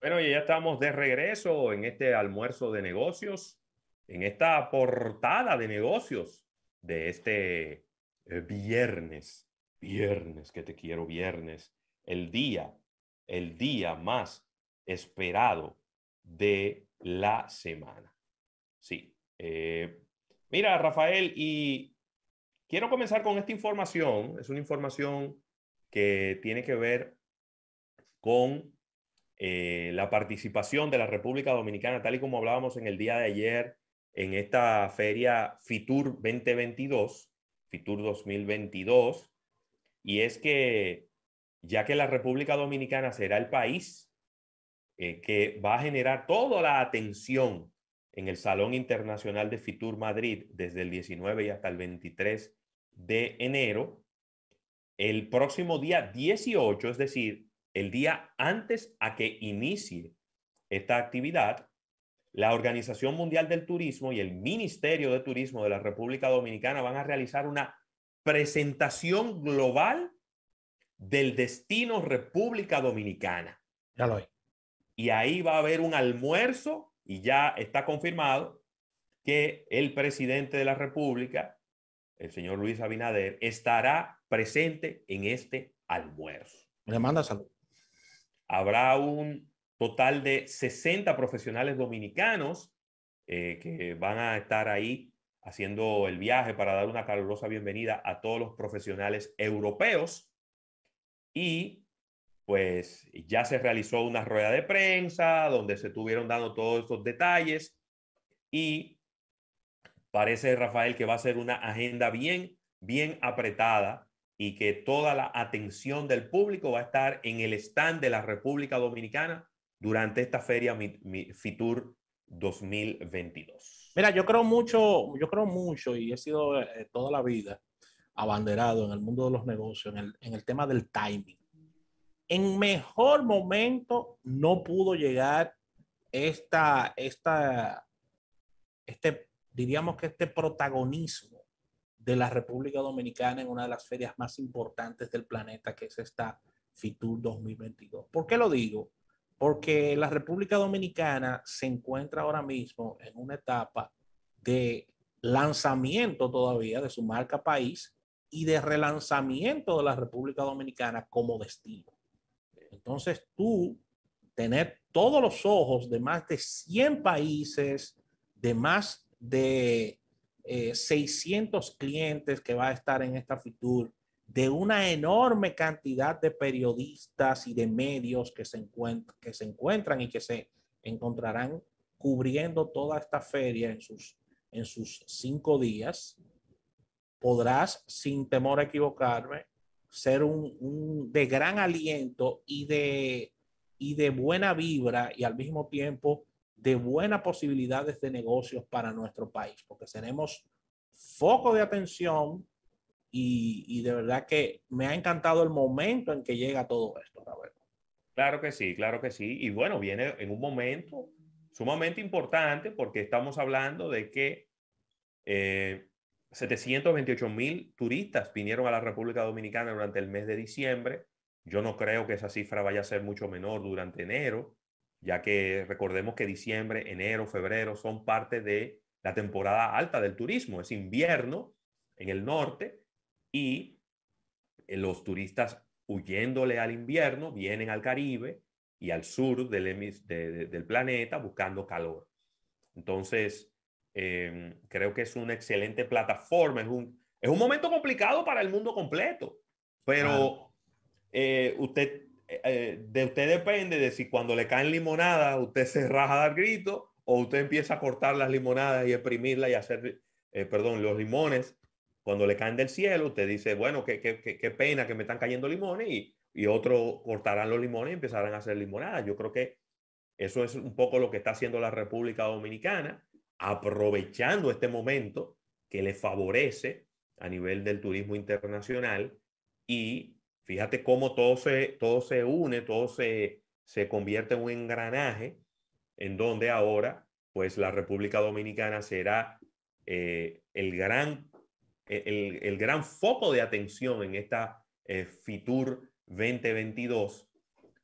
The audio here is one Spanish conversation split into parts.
Bueno, y ya estamos de regreso en este almuerzo de negocios, en esta portada de negocios de este eh, viernes, viernes, que te quiero viernes, el día, el día más esperado de la semana. Sí. Eh, mira, Rafael, y quiero comenzar con esta información. Es una información que tiene que ver con eh, la participación de la República Dominicana, tal y como hablábamos en el día de ayer en esta feria FITUR 2022, FITUR 2022, y es que ya que la República Dominicana será el país eh, que va a generar toda la atención en el Salón Internacional de Fitur Madrid desde el 19 y hasta el 23 de enero. El próximo día 18, es decir, el día antes a que inicie esta actividad, la Organización Mundial del Turismo y el Ministerio de Turismo de la República Dominicana van a realizar una presentación global del destino República Dominicana. Ya lo hay. Y ahí va a haber un almuerzo y ya está confirmado que el presidente de la República, el señor Luis Abinader, estará presente en este almuerzo. Le manda salud. Habrá un total de 60 profesionales dominicanos eh, que van a estar ahí haciendo el viaje para dar una calurosa bienvenida a todos los profesionales europeos. Y pues ya se realizó una rueda de prensa donde se estuvieron dando todos estos detalles y parece, Rafael, que va a ser una agenda bien, bien apretada y que toda la atención del público va a estar en el stand de la República Dominicana durante esta feria Fitur 2022. Mira, yo creo mucho, yo creo mucho y he sido eh, toda la vida abanderado en el mundo de los negocios, en el, en el tema del timing. En mejor momento no pudo llegar esta, esta, este, diríamos que este protagonismo de la República Dominicana en una de las ferias más importantes del planeta, que es esta FITUR 2022. ¿Por qué lo digo? Porque la República Dominicana se encuentra ahora mismo en una etapa de lanzamiento todavía de su marca país y de relanzamiento de la República Dominicana como destino. Entonces tú tener todos los ojos de más de 100 países, de más de 600 eh, clientes que va a estar en esta Fitur, de una enorme cantidad de periodistas y de medios que se, que se encuentran y que se encontrarán cubriendo toda esta feria en sus, en sus cinco días, podrás, sin temor a equivocarme, ser de gran aliento y de, y de buena vibra y al mismo tiempo de buenas posibilidades de negocios para nuestro país, porque seremos foco de atención y, de verdad que me ha encantado el momento en que llega todo esto, Claro que sí, claro que sí. Y bueno, viene en un momento sumamente importante porque estamos hablando de que 728 eh, mil turistas vinieron a la República Dominicana durante el mes de diciembre. Yo no creo que esa cifra vaya a ser mucho menor durante enero ya que recordemos que diciembre, enero, febrero son parte de la temporada alta del turismo, es invierno en el norte y eh, los turistas huyéndole al invierno vienen al Caribe y al sur del, del planeta buscando calor. Entonces, em, creo que es una excelente plataforma, es un, es un momento complicado para el mundo completo, pero eh, usted eh, eh, de usted depende de si cuando le caen limonadas usted se raja a dar grito o usted empieza a cortar las limonadas y exprimirlas y hacer, eh, perdón, los limones. Cuando le caen del cielo, usted dice, bueno, qué, qué, pena que me están cayendo limones y, y otros cortarán los limones y empezarán a hacer limonadas. Yo creo que eso es un poco lo que está haciendo la República Dominicana, aprovechando este momento que le favorece a nivel del turismo internacional y Fíjate cómo todo se, todo se une, todo se, convierte en un engranaje en donde ahora, pues la República Dominicana será eh, el, gran, e, el, gran foco de atención en esta eh, FITUR 2022,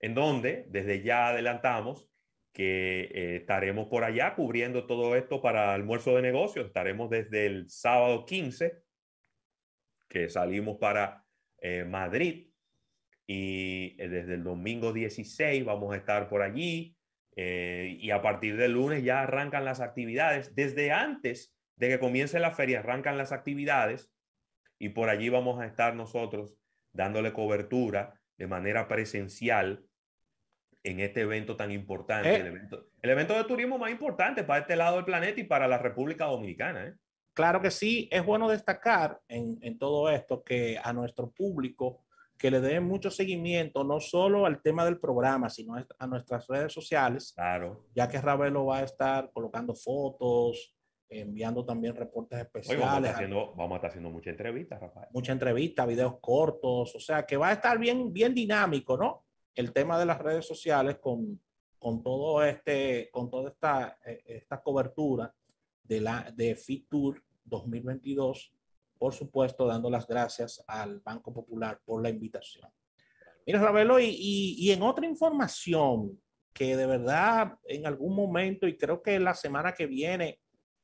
en donde desde ya adelantamos que eh, estaremos por allá cubriendo todo esto para almuerzo de negocios. Estaremos desde el sábado 15, que salimos para Madrid, y eh, desde el domingo 16 vamos a estar por allí eh, y a partir del lunes ya arrancan las actividades. Desde antes de que comience la feria arrancan las actividades y por allí vamos a estar nosotros dándole cobertura de manera presencial en este evento tan importante, eh. el, evento, el, de turismo más importante para este lado del planeta y para la República Dominicana. Claro que sí, es bueno destacar en, en todo esto que a nuestro público que le den mucho seguimiento, no solo al tema del programa, sino a nuestras redes sociales. Claro. Ya que Ravelo va a estar colocando fotos, enviando también reportes especiales. vamos, a vamos, estar haciendo mucha entrevista Rafael. Muchas entrevistas, videos cortos, o sea que va a estar bien, bien dinámico, ¿no? El tema de las redes sociales con, con todo este, con toda esta, eh, esta cobertura de la de FITUR 2022 por supuesto, dando las gracias al Banco Popular por la invitación. Mira, Ravelo, y, en otra información que de verdad en algún momento, y creo que la semana que viene,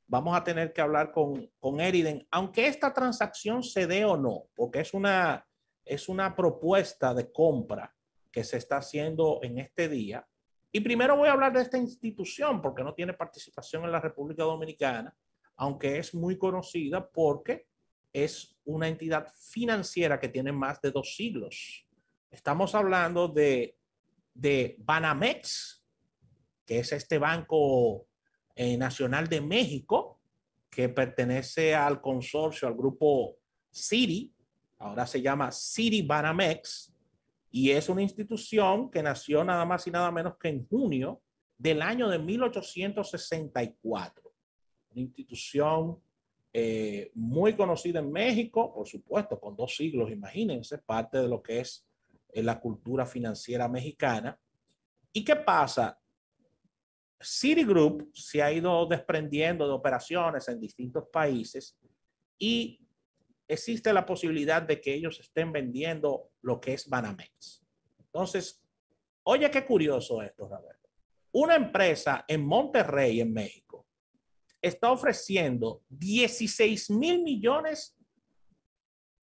vamos a tener que hablar con, con Eriden, aunque esta transacción se dé o no, porque es una, es una propuesta de compra que se está haciendo en este día. Y primero voy a hablar de esta institución, porque no tiene participación en la República Dominicana, aunque es muy conocida porque es una entidad financiera que tiene más de dos siglos. Estamos hablando de, de Banamex, que es este Banco eh, Nacional de México, que pertenece al consorcio, al grupo Citi, ahora se llama Citi Banamex, y es una institución que nació nada más y nada menos que en junio del año de 1864. Una institución eh, muy conocida en México, por supuesto, con dos siglos, imagínense, parte de lo que es eh, la cultura financiera mexicana. ¿Y qué pasa? Citigroup se ha ido desprendiendo de operaciones en distintos países y existe la posibilidad de que ellos estén vendiendo lo que es Banamex. Entonces, oye, qué curioso esto, Roberto. Una empresa en Monterrey, en México, está ofreciendo 16 mil millones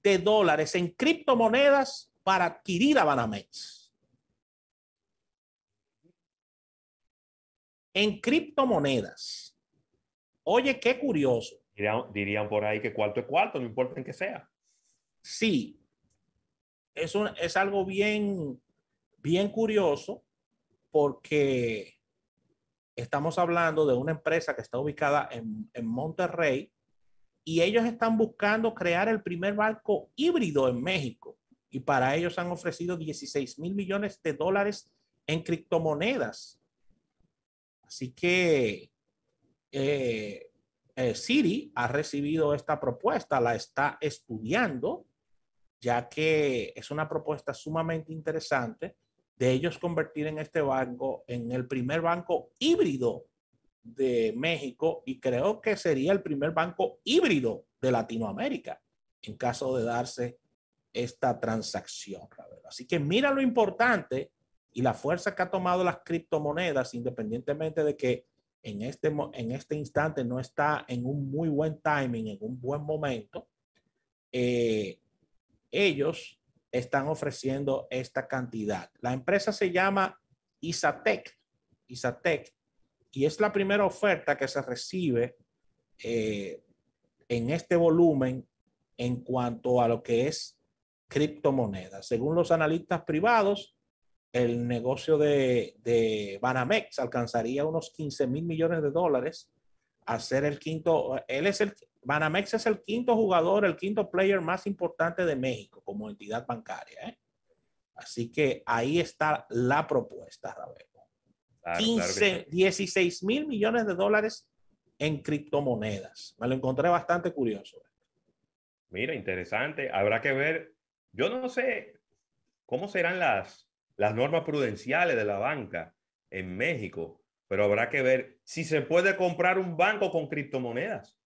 de dólares en criptomonedas para adquirir a Banamex. En criptomonedas. Oye, qué curioso. Dirían, por ahí que cuarto es cuarto, no importa en qué sea. Sí. Es, es algo bien, bien curioso porque Estamos hablando de una empresa que está ubicada en, Monterrey y ellos están buscando crear el primer barco híbrido en México. Y para ellos han ofrecido 16 mil millones de dólares en criptomonedas. Así que eh, eh, Siri ha recibido esta propuesta, la está estudiando, ya que es una propuesta sumamente interesante de ellos convertir en este banco en el primer banco híbrido de México y creo que sería el primer banco híbrido de Latinoamérica en caso de darse esta transacción. Así que mira lo importante y la fuerza que ha tomado las criptomonedas, independientemente de que en este, en este instante no está en un muy buen timing, en un buen momento, eh, ellos están ofreciendo esta cantidad. La empresa se llama Isatec, Isatec, y es la primera oferta que se recibe eh, en este volumen en cuanto a lo que es criptomonedas. Según los analistas privados, el negocio de, Banamex alcanzaría unos 15 mil millones de dólares a ser el quinto, él es el, Banamex es el quinto jugador, el quinto player más importante de México como entidad bancaria. ¿eh? Así que ahí está la propuesta, Ravelo. 15, 16 mil millones de dólares en criptomonedas. Me lo encontré bastante curioso. Mira, interesante. Habrá que ver. Yo no sé cómo serán las, las normas prudenciales de la banca en México, pero habrá que ver si se puede comprar un banco con criptomonedas.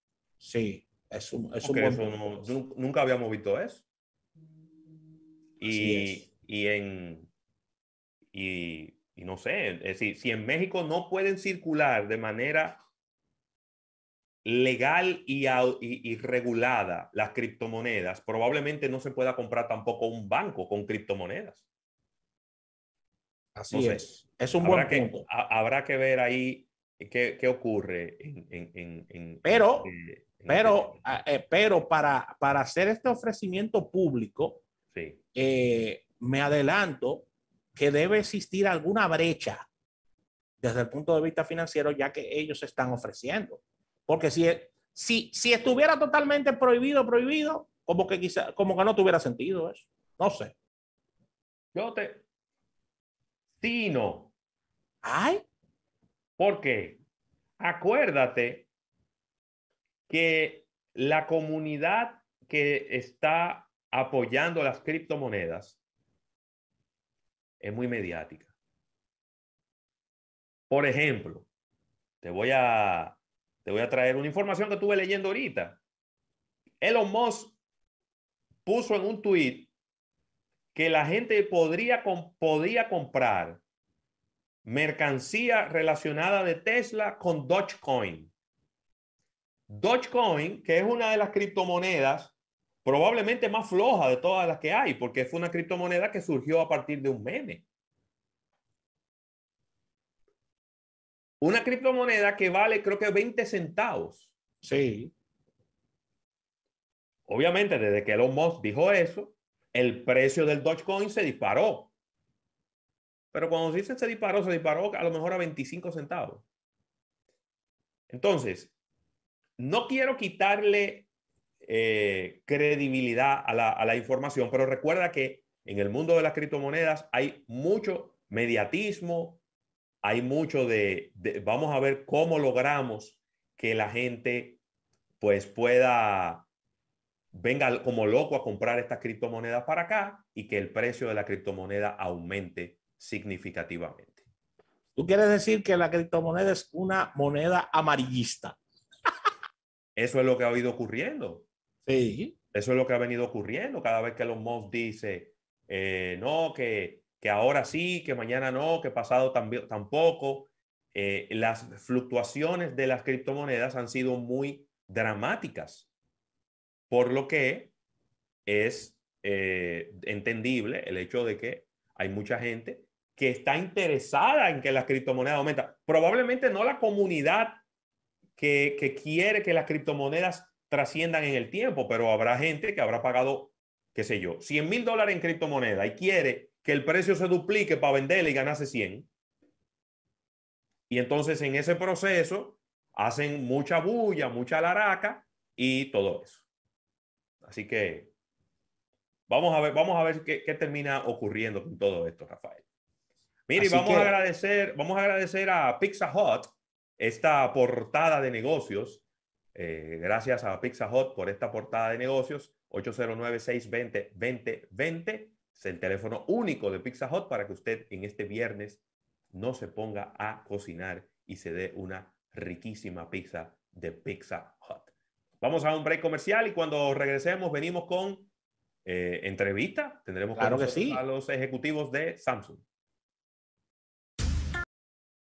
Sí, es un, es buen... nunca habíamos visto eso. Y, en. Y, no sé, es si en México no pueden circular de manera legal y, regulada las criptomonedas, probablemente no se pueda comprar tampoco un banco con criptomonedas. Así es. Es un habrá buen punto. habrá que ver ahí qué, ocurre en, en, en, Pero este Ah, eh, pero, para, para hacer este ofrecimiento público, eh, me adelanto que debe existir alguna brecha desde el punto de vista financiero, ya que ellos están ofreciendo. Porque si, si, si estuviera totalmente prohibido, prohibido, como que quizá, como que no tuviera sentido eso. No sé. Yo te. Sí, no. ¿Ay? ¿Por qué? Acuérdate que la comunidad que está apoyando las criptomonedas es muy mediática. Por ejemplo, te voy a, te voy a traer una información que estuve leyendo ahorita. Elon Musk puso en un tweet que la gente podría, podía comprar mercancía relacionada de Tesla con Dogecoin. Dogecoin, que es una de las criptomonedas probablemente más floja de todas las que hay, porque fue una criptomoneda que surgió a partir de un meme. Una criptomoneda que vale creo que 20 centavos. Sí. Obviamente, desde que Elon Musk dijo eso, el precio del Dogecoin se disparó. Pero cuando dice se disparó, se disparó a lo mejor a 25 centavos. Entonces, no quiero quitarle eh, credibilidad a la, información, pero recuerda que en el mundo de las criptomonedas hay mucho mediatismo, hay mucho de, de, vamos a ver cómo logramos que la gente pues pueda venga como loco a comprar estas criptomonedas para acá y que el precio de la criptomoneda aumente significativamente. Tú quieres decir que la criptomoneda es una moneda amarillista. Eso es lo que ha ido ocurriendo. Sí. Eso es lo que ha venido ocurriendo cada vez que los Musk dice, eh, no, que, ahora sí, que mañana no, que pasado también, tampoco. Eh, las fluctuaciones de las criptomonedas han sido muy dramáticas, por lo que es eh, entendible el hecho de que hay mucha gente que está interesada en que las criptomonedas aumenten. Probablemente no la comunidad que, quiere que las criptomonedas trasciendan en el tiempo, pero habrá gente que habrá pagado, qué sé yo, 100 mil dólares en criptomonedas y quiere que el precio se duplique para venderla y ganarse 100. Y entonces en ese proceso hacen mucha bulla, mucha laraca y todo eso. Así que vamos a ver, vamos a ver qué, termina ocurriendo con todo esto, Rafael. Mire, vamos a agradecer, vamos a agradecer a Pizza Hut esta portada de negocios. Eh, gracias a Pizza Hut por esta portada de negocios. 809-620-2020 es el teléfono único de Pizza Hut para que usted en este viernes no se ponga a cocinar y se dé una riquísima pizza de Pizza Hut. Vamos a un break comercial y cuando regresemos venimos con eh, entrevista. Tendremos claro que sí. a los ejecutivos de Samsung.